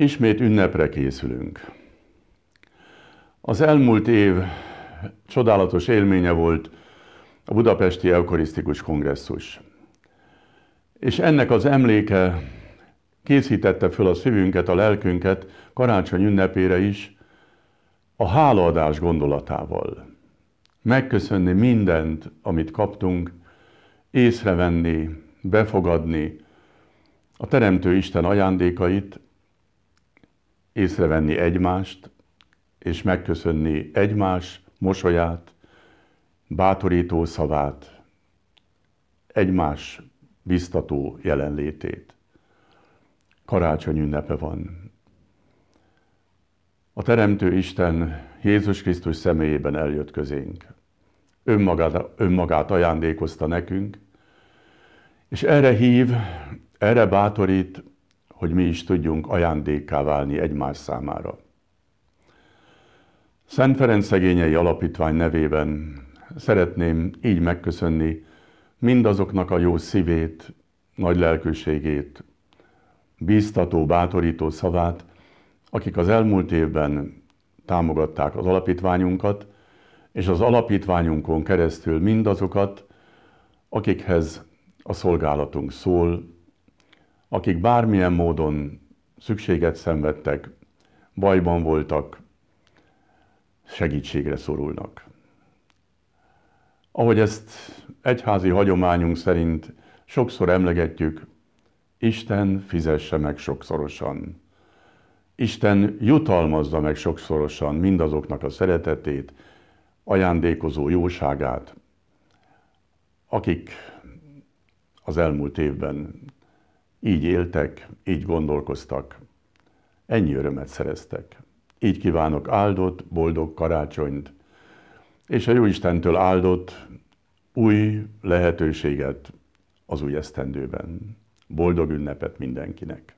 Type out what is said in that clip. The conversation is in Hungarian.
Ismét ünnepre készülünk. Az elmúlt év csodálatos élménye volt a Budapesti Eukarisztikus Kongresszus. És ennek az emléke készítette föl a szívünket, a lelkünket karácsony ünnepére is a hálaadás gondolatával. Megköszönni mindent, amit kaptunk, észrevenni, befogadni a Teremtő Isten ajándékait, észrevenni egymást, és megköszönni egymás mosolyát, bátorító szavát, egymás biztató jelenlétét. Karácsony ünnepe van. A Teremtő Isten Jézus Krisztus személyében eljött közénk. Önmagát, önmagát ajándékozta nekünk, és erre hív, erre bátorít, hogy mi is tudjunk ajándékká válni egymás számára. Szent Ferenc Szegényei Alapítvány nevében szeretném így megköszönni mindazoknak a jó szívét, nagy lelkőségét, bíztató, bátorító szavát, akik az elmúlt évben támogatták az alapítványunkat, és az alapítványunkon keresztül mindazokat, akikhez a szolgálatunk szól, akik bármilyen módon szükséget szenvedtek, bajban voltak, segítségre szorulnak. Ahogy ezt egyházi hagyományunk szerint sokszor emlegetjük, Isten fizesse meg sokszorosan. Isten jutalmazza meg sokszorosan mindazoknak a szeretetét, ajándékozó jóságát, akik az elmúlt évben így éltek, így gondolkoztak. Ennyi örömet szereztek. Így kívánok áldott, boldog karácsonyt, és a Jóistentől áldott új lehetőséget az új esztendőben. Boldog ünnepet mindenkinek!